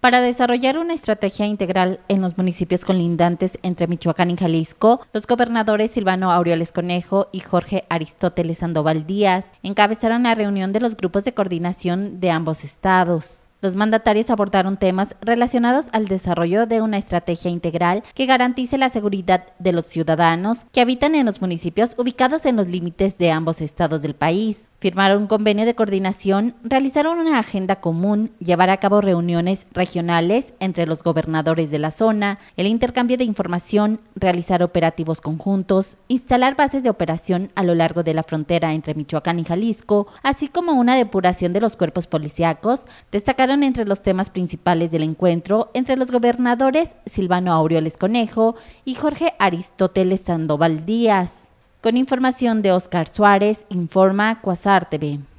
Para desarrollar una estrategia integral en los municipios colindantes entre Michoacán y Jalisco, los gobernadores Silvano Aureoles Conejo y Jorge Aristóteles Sandoval Díaz encabezaron la reunión de los grupos de coordinación de ambos estados. Los mandatarios abordaron temas relacionados al desarrollo de una estrategia integral que garantice la seguridad de los ciudadanos que habitan en los municipios ubicados en los límites de ambos estados del país. Firmaron un convenio de coordinación, realizaron una agenda común, llevar a cabo reuniones regionales entre los gobernadores de la zona, el intercambio de información, realizar operativos conjuntos, instalar bases de operación a lo largo de la frontera entre Michoacán y Jalisco, así como una depuración de los cuerpos policíacos, destacar entre los temas principales del encuentro entre los gobernadores Silvano Aureoles Conejo y Jorge Aristóteles Sandoval Díaz. Con información de Oscar Suárez, informa Cuasar TV.